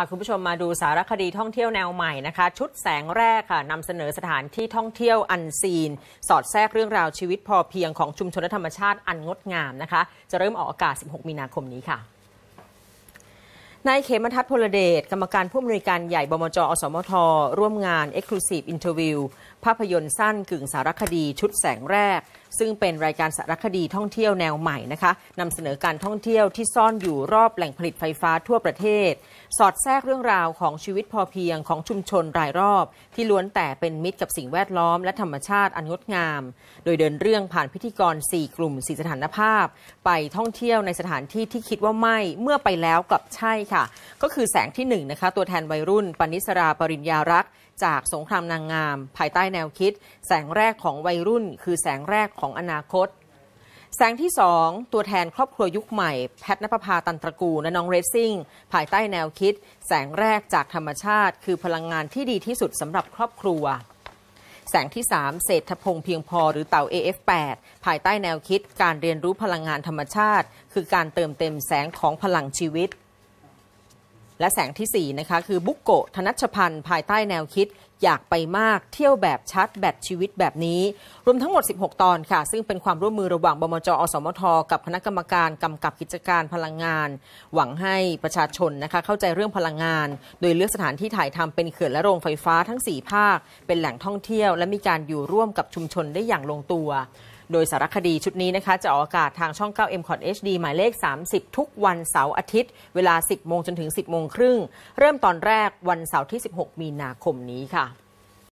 พาคุณผู้ชมมาดูสารคดีท่องเที่ยวแนวใหม่นะคะ ชุดแสงแรกค่ะนำเสนอสถานที่ท่องเที่ยวอันซีน สอดแทรกเรื่องราวชีวิตพอเพียงของชุมชนธรรมชาติอันงดงามนะคะ จะเริ่มออกอากาศ 16 มีนาคมนี้ค่ะนายเขมทัศน์พลเดช กรรมการผู้อำนวยการใหญ่บมจอสมท ร่วมงาน Exclusive Interview ภาพยนตร์สั้นกึ่งสารคดีชุดแสงแรกซึ่งเป็นรายการสารคดีท่องเที่ยวแนวใหม่นะคะนำเสนอการท่องเที่ยวที่ซ่อนอยู่รอบแหล่งผลิตไฟฟ้าทั่วประเทศ สอดแทรกเรื่องราวของชีวิตพอเพียงของชุมชนรายรอบ ที่ล้วนแต่เป็นมิตรกับสิ่งแวดล้อมและธรรมชาติอันงดงาม โดยเดินเรื่องผ่านพิธีกร 4 กลุ่ม 4สถานภาพ ไปท่องเที่ยวในสถานที่ที่คิดว่าไม่เมื่อไปแล้วกลับใช่ค่ะ ก็คือแสงที่1นนะคะตัวแทนวัยรุ่น ปณิสราปริญญารักษ์จากสงครามนางงาม ภายใต้แนวคิด แสงแรกของวัยรุ่น คือแสงแรกของอนาคต แสงที่ 2 ตัวแทนครอบครัวยุคใหม่แพทนภพาตันตระกูลและน้องเรซซิ่ง ภายใต้แนวคิด แสงแรกจากธรรมชาติ คือพลังงานที่ดีที่สุดสำหรับครอบครัว แสงที่ 3 เศรษฐพงเพียงพอหรือเต่า AF8 ภายใต้แนวคิด การเรียนรู้พลังงานธรรมชาติ คือการเติมเต็มแสงของพลังชีวิตและแสงที่4นะคะคือบุกโกธนัชพันธ์ภายใต้แนวคิด อยากไปมากเที่ยวแบบชัดแบบชีวิตแบบนี้ รวมทั้งหมด 16 ตอนค่ะ ซึ่งเป็นความร่วมมือระหว่างบมจอสมทกับคณะกรรมการกำกับกิจการพลังงาน หวังให้ประชาชนนะคะเข้าใจเรื่องพลังงาน โดยเลือกสถานที่ถ่ายทำเป็นเขื่อนและโรงไฟฟ้าทั้ง 4 ภาค เป็นแหล่งท่องเที่ยวและมีการอยู่ร่วมกับชุมชนได้อย่างลงตัวโดยสารคดีชุดนี้นะคะจะออกอากาศทางช่อง9 m c o HD หมายเลข 30 ทุกวันเสาร์อาทิตย์ เวลา 10 โมงจนถึง 10 โมงครึ่ง เริ่มตอนแรกวันเสาร์ที่ 16 มีนาคมนี้ค่ะ